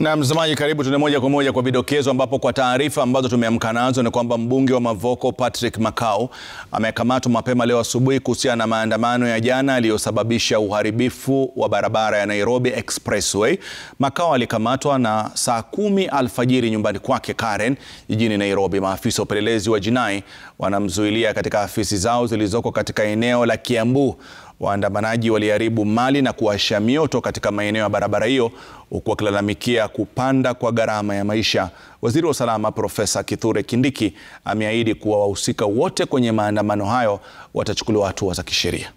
Na mtazamaji, karibu tuna moja kwa moja kwa vidokezo, ambapo kwa taarifa ambazo tumeamka nazo ni kwamba mbunge wa Mavoko Patrick Makau amekamatwa mapema leo asubuhi kuhusiana na maandamano ya jana yaliyosababisha uharibifu wa barabara ya Nairobi Expressway. Makau alikamatwa na saa kumi alfajiri nyumbani kwake Karen jijini Nairobi. Maafisa wa upelelezi wa jinai wanamzuilia katika afisi zao zilizoko katika eneo la Kiambu. Waandamanaji waliharibu mali na kuwasha mioto katika maeneo ya barabara hiyo huku wakilalamikia kupanda kwa gharama ya maisha. Waziri wa usalama Profesa Kithure Kindiki ameahidi kuwa wahusika wote kwenye maandamano hayo watachukuliwa hatua za kisheria.